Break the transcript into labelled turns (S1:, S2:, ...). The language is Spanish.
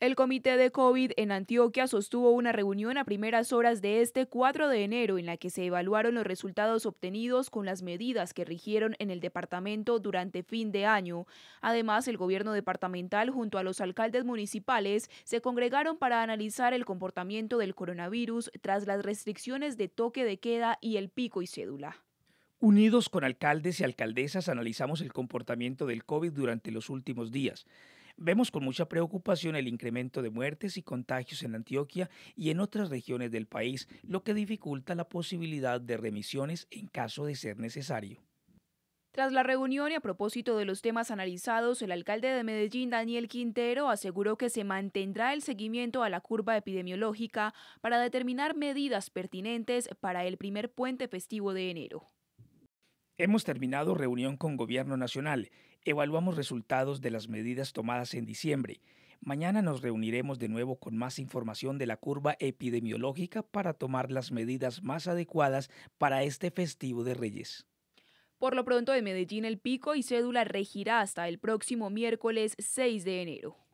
S1: El Comité de COVID en Antioquia sostuvo una reunión a primeras horas de este 4 de enero en la que se evaluaron los resultados obtenidos con las medidas que rigieron en el departamento durante fin de año. Además, el gobierno departamental junto a los alcaldes municipales se congregaron para analizar el comportamiento del coronavirus tras las restricciones de toque de queda y el pico y cédula.
S2: Unidos con alcaldes y alcaldesas analizamos el comportamiento del COVID durante los últimos días. Vemos con mucha preocupación el incremento de muertes y contagios en Antioquia y en otras regiones del país, lo que dificulta la posibilidad de remisiones en caso de ser necesario.
S1: Tras la reunión y a propósito de los temas analizados, el alcalde de Medellín, Daniel Quintero, aseguró que se mantendrá el seguimiento a la curva epidemiológica para determinar medidas pertinentes para el primer puente festivo de enero.
S2: Hemos terminado reunión con Gobierno Nacional. Evaluamos resultados de las medidas tomadas en diciembre. Mañana nos reuniremos de nuevo con más información de la curva epidemiológica para tomar las medidas más adecuadas para este festivo de Reyes.
S1: Por lo pronto de Medellín el pico y cédula regirá hasta el próximo miércoles 6 de enero.